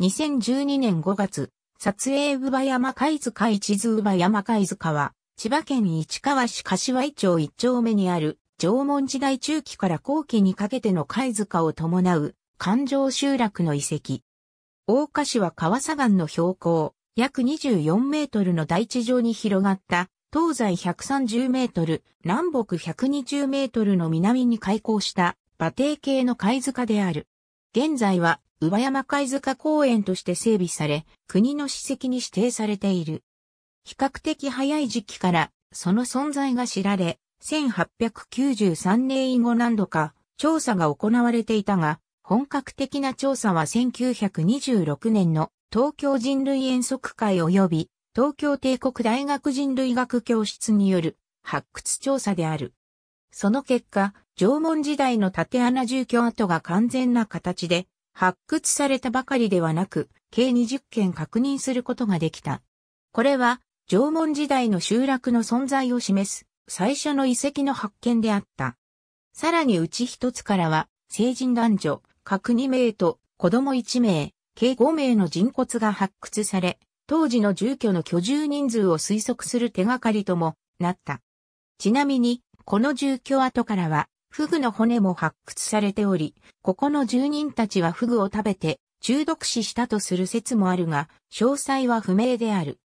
2012年5月、撮影乳母山貝塚一津馬山貝塚は、千葉県市川市柏井町一丁目にある、縄文時代中期から後期にかけての貝塚を伴う、環状集落の遺跡。大岡市は川砂岩の標高、約24メートルの大地上に広がった、東西130メートル、南北120メートルの南に開港した、馬蹄形の貝塚である。現在は、上山貝塚公園として整備され、国の史跡に指定されている。比較的早い時期から、その存在が知られ、1893年以後何度か調査が行われていたが、本格的な調査は1926年の東京人類遠足会及び東京帝国大学人類学教室による発掘調査である。その結果、縄文時代の縦穴住居跡が完全な形で発掘されたばかりではなく、計20件確認することができた。これは、縄文時代の集落の存在を示す、最初の遺跡の発見であった。さらにうち一つからは、成人男女、各2名と子供1名、計5名の人骨が発掘され、当時の住居の居住人数を推測する手がかりともなった。ちなみに、この住居跡からは、フグの骨も発掘されており、ここの住人たちはフグを食べて中毒死したとする説もあるが、詳細は不明である。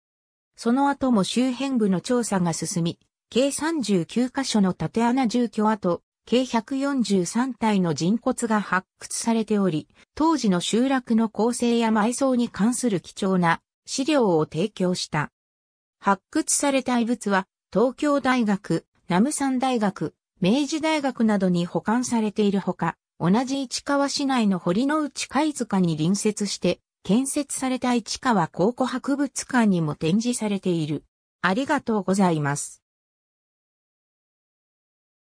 その後も周辺部の調査が進み、計39カ所の縦穴住居跡、計143体の人骨が発掘されており、当時の集落の構成や埋葬に関する貴重な資料を提供した。発掘された遺物は、東京大学、南サ山大学、明治大学などに保管されているほか、同じ市川市内の堀之内貝塚に隣接して建設された市川考古博物館にも展示されている。ありがとうございます。